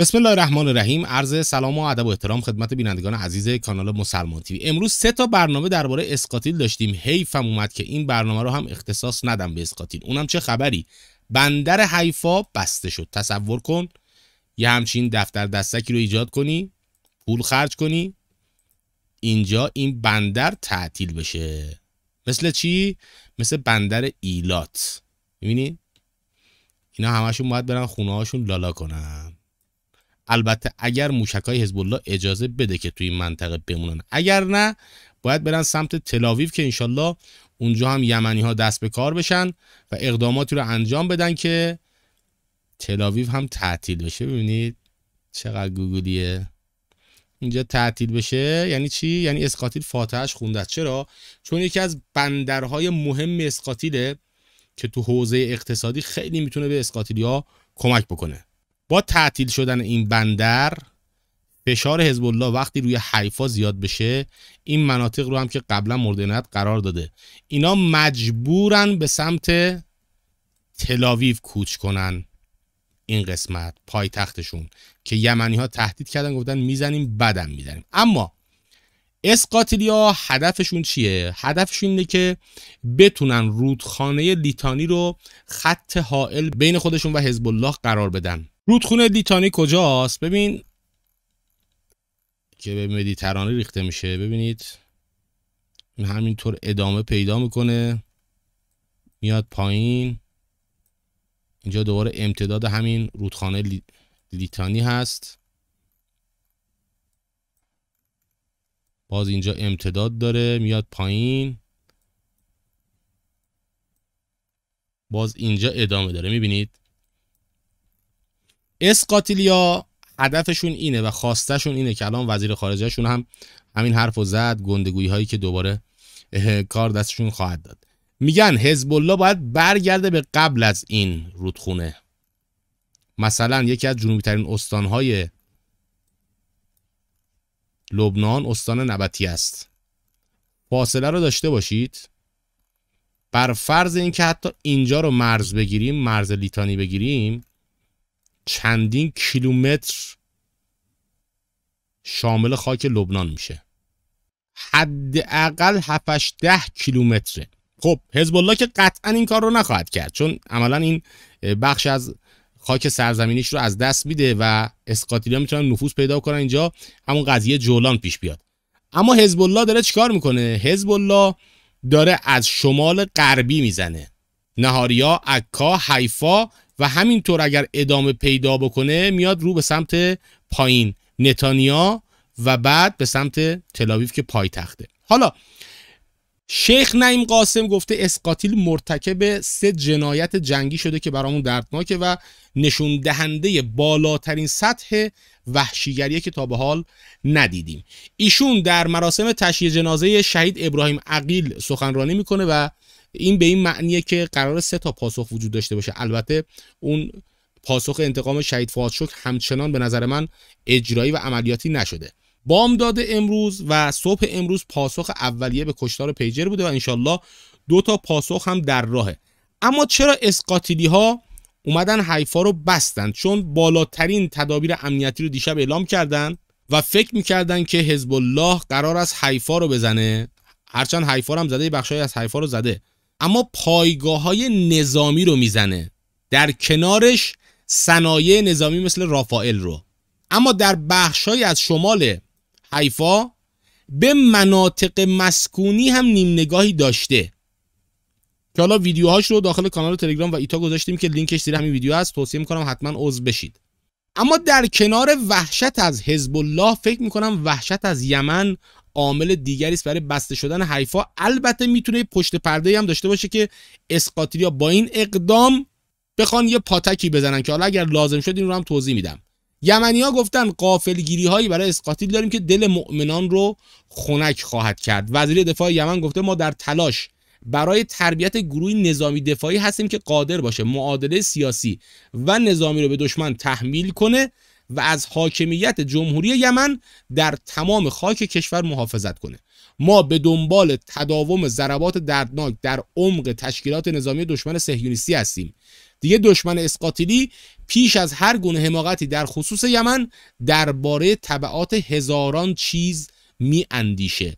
بسم الله الرحمن الرحیم عرض سلام و ادب و احترام خدمت بینندگان عزیز کانال مسلمان تیوی امروز سه تا برنامه درباره اسقاتیل داشتیم حیفم اومد که این برنامه رو هم اختصاص ندم به اسقاتیل اونم چه خبری بندر حیفا بسته شد تصور کن یه همچین دفتر دستکی رو ایجاد کنی پول خرج کنی اینجا این بندر تعطیل بشه مثل چی مثل بندر ایلات میبینی اینا همشون باید برن خونه لالا کنن البته اگر موشکای حزب الله اجازه بده که توی این منطقه بمونن اگر نه باید برن سمت تلاویف که انشالله اونجا هم یمنی ها دست به کار بشن و اقداماتی رو انجام بدن که تلاویو هم تعطیل بشه ببینید چقدر گوگلیه اینجا تعطیل بشه یعنی چی یعنی اسقاطیل فاتحش خونده چرا چون یکی از بندرهای مهم اسقاطیله که تو حوزه اقتصادی خیلی میتونه به اسقاطیلیا کمک بکنه با تعطیل شدن این بندر فشار حزب الله وقتی روی حیفا زیاد بشه این مناطق رو هم که قبلا مورد قرار داده اینا مجبورن به سمت تلاویو کوچ کنن این قسمت تختشون که یمنی ها تهدید کردن گفتن میزنیم بدم میزنیم اما ها هدفشون چیه هدفشون اینه که بتونن رودخانه لیتانی رو خط حائل بین خودشون و حزب الله قرار بدن رودخونه لیتانی کجاست ببین که به مدیترانه ریخته میشه ببینید این همینطور ادامه پیدا میکنه میاد پایین اینجا دوباره امتداد همین رودخانه لیتانی هست باز اینجا امتداد داره میاد پایین باز اینجا ادامه داره میبینید اسقاتیلیا هدفشون اینه و خواستهشون اینه که الان وزیر خارجهشون هم همین حرف و زد گندگویی هایی که دوباره کار دستشون خواهد داد میگن حزب الله باید برگرده به قبل از این رودخونه مثلا یکی از جنوبی ترین های لبنان استان نبتی است فاصله رو داشته باشید بر فرض اینکه حتی اینجا رو مرز بگیریم مرز لیتانی بگیریم چندین کیلومتر شامل خاک لبنان میشه حداقل 7 ده کیلومتره خب حزب الله که قطعا این کار رو نخواهد کرد چون عملا این بخش از خاک سرزمینیش رو از دست میده و اسقاطیلیا میتونن نفوذ پیدا کنن اینجا همون قضیه جولان پیش بیاد اما حزب الله داره چیکار میکنه حزب الله داره از شمال غربی میزنه نهاریا عکا حیفا و همینطور اگر ادامه پیدا بکنه میاد رو به سمت پایین نتانیا و بعد به سمت تلاویف که پایتخته حالا شیخ نعیم قاسم گفته اسقاتیل مرتکب سه جنایت جنگی شده که برامون دردناکه و نشون دهنده بالاترین سطح وحشیگریه که تا به حال ندیدیم ایشون در مراسم تشییع جنازه شهید ابراهیم عقیل سخنرانی میکنه و این به این معنیه که قرار سه تا پاسخ وجود داشته باشه البته اون پاسخ انتقام شهید فؤاد شد. همچنان به نظر من اجرایی و عملیاتی نشده بامداد امروز و صبح امروز پاسخ اولیه به کشتار پیجر بوده و انشالله دو تا پاسخ هم در راهه اما چرا اسقاتیلی ها اومدن حیفا رو بستن چون بالاترین تدابیر امنیتی رو دیشب اعلام کردن و فکر میکردن که حزب الله قرار از حیفا رو بزنه هرچند حیفا هم زده بخشی از حیفا رو زده اما پایگاه های نظامی رو میزنه در کنارش صنایع نظامی مثل رافائل رو اما در بخشهایی از شمال حیفا به مناطق مسکونی هم نیم نگاهی داشته که حالا ویدیوهاش رو داخل کانال تلگرام و ایتا گذاشتیم که لینکش زیر همین ویدیو هست توصیه میکنم حتما عضو بشید اما در کنار وحشت از حزب الله فکر میکنم وحشت از یمن عامل دیگری است برای بسته شدن حیفا البته میتونه پشت پرده هم داشته باشه که اسقاطیریا با این اقدام بخوان یه پاتکی بزنن که حالا اگر لازم شد این رو هم توضیح میدم یمنی ها گفتن قافل هایی برای اسقاطیل داریم که دل مؤمنان رو خنک خواهد کرد وزیر دفاع یمن گفته ما در تلاش برای تربیت گروه نظامی دفاعی هستیم که قادر باشه معادله سیاسی و نظامی رو به دشمن تحمیل کنه و از حاکمیت جمهوری یمن در تمام خاک کشور محافظت کنه ما به دنبال تداوم ضربات دردناک در عمق تشکیلات نظامی دشمن صهیونیستی هستیم دیگه دشمن اسقاطیلی پیش از هر گونه حماقتی در خصوص یمن درباره تبعات هزاران چیز می اندیشه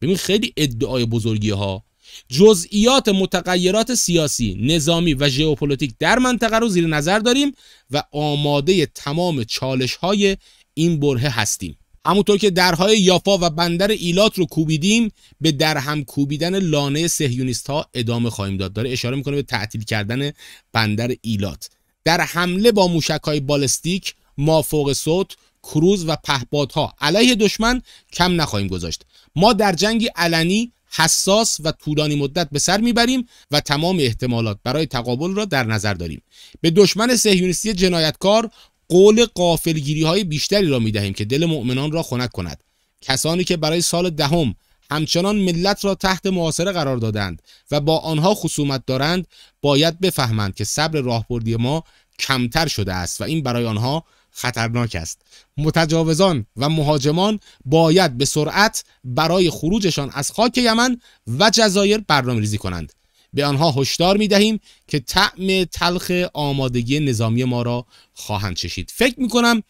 ببین خیلی ادعای بزرگی ها جزئیات متغیرات سیاسی، نظامی و ژئوپلیتیک در منطقه رو زیر نظر داریم و آماده تمام چالش های این بره هستیم. همونطور که درهای یافا و بندر ایلات رو کوبیدیم به درهم کوبیدن لانه سهیونیست ها ادامه خواهیم داد داره اشاره میکنه به تعطیل کردن بندر ایلات در حمله با موشک های بالستیک مافوق صوت کروز و پهپادها علیه دشمن کم نخواهیم گذاشت ما در جنگی علنی حساس و طولانی مدت به سر میبریم و تمام احتمالات برای تقابل را در نظر داریم به دشمن سهیونیستی جنایتکار قول قافلگیری های بیشتری را می دهیم که دل مؤمنان را خنک کند کسانی که برای سال دهم همچنان ملت را تحت معاصره قرار دادند و با آنها خصومت دارند باید بفهمند که صبر راهبردی ما کمتر شده است و این برای آنها خطرناک است متجاوزان و مهاجمان باید به سرعت برای خروجشان از خاک یمن و جزایر برنامه ریزی کنند به آنها هشدار می دهیم که طعم تلخ آمادگی نظامی ما را خواهند چشید فکر می کنم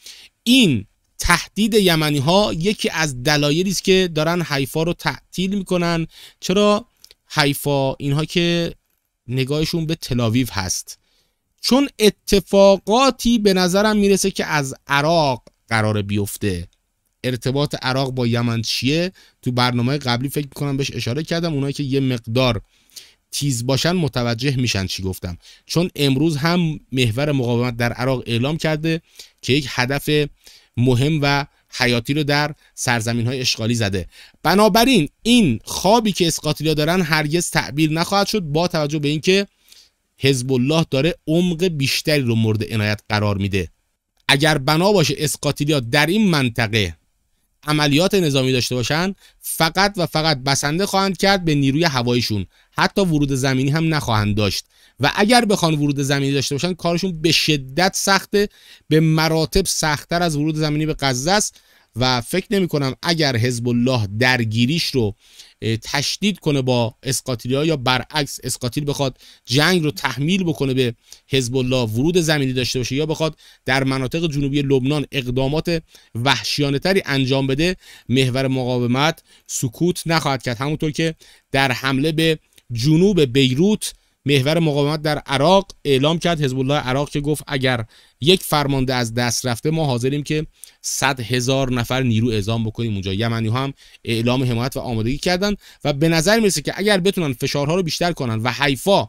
این تهدید یمنی ها یکی از دلایلی است که دارن حیفا رو تعطیل کنن. چرا حیفا اینها که نگاهشون به تلاویو هست چون اتفاقاتی به نظرم میرسه که از عراق قرار بیفته ارتباط عراق با یمن چیه تو برنامه قبلی فکر کنم بهش اشاره کردم اونایی که یه مقدار تیز باشن متوجه میشن چی گفتم چون امروز هم محور مقاومت در عراق اعلام کرده که یک هدف مهم و حیاتی رو در سرزمین های اشغالی زده بنابراین این خوابی که اسقاطیلیا دارن هرگز تعبیر نخواهد شد با توجه به اینکه حزب الله داره عمق بیشتری رو مورد عنایت قرار میده اگر بنا باشه اسقاطیلیا در این منطقه عملیات نظامی داشته باشن فقط و فقط بسنده خواهند کرد به نیروی هواییشون حتی ورود زمینی هم نخواهند داشت و اگر بخوان ورود زمینی داشته باشن کارشون به شدت سخته به مراتب سختتر از ورود زمینی به غزه است و فکر نمی کنم اگر حزب الله درگیریش رو تشدید کنه با اسقاطیلیا یا برعکس اسقاطیل بخواد جنگ رو تحمیل بکنه به حزب الله ورود زمینی داشته باشه یا بخواد در مناطق جنوبی لبنان اقدامات وحشیانه تری انجام بده محور مقاومت سکوت نخواهد کرد همونطور که در حمله به جنوب بیروت محور مقاومت در عراق اعلام کرد حزب الله عراق که گفت اگر یک فرمانده از دست رفته ما حاضریم که 100 هزار نفر نیرو اعزام بکنیم اونجا یمنی هم اعلام حمایت و آمادگی کردن و به نظر میرسه که اگر بتونن فشارها رو بیشتر کنن و حیفا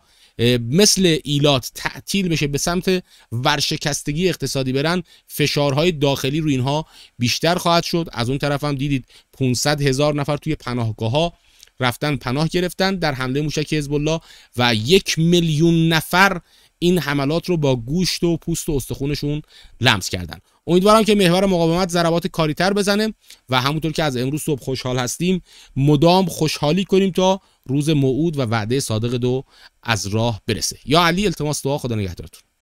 مثل ایلات تعطیل بشه به سمت ورشکستگی اقتصادی برن فشارهای داخلی رو اینها بیشتر خواهد شد از اون طرف هم دیدید 500 هزار نفر توی پناهگاه ها رفتن پناه گرفتن در حمله موشک حزب الله و یک میلیون نفر این حملات رو با گوشت و پوست و استخونشون لمس کردن امیدوارم که محور مقاومت ضربات کاریتر بزنه و همونطور که از امروز صبح خوشحال هستیم مدام خوشحالی کنیم تا روز موعود و وعده صادق دو از راه برسه یا علی التماس دعا خدا نگهدارتون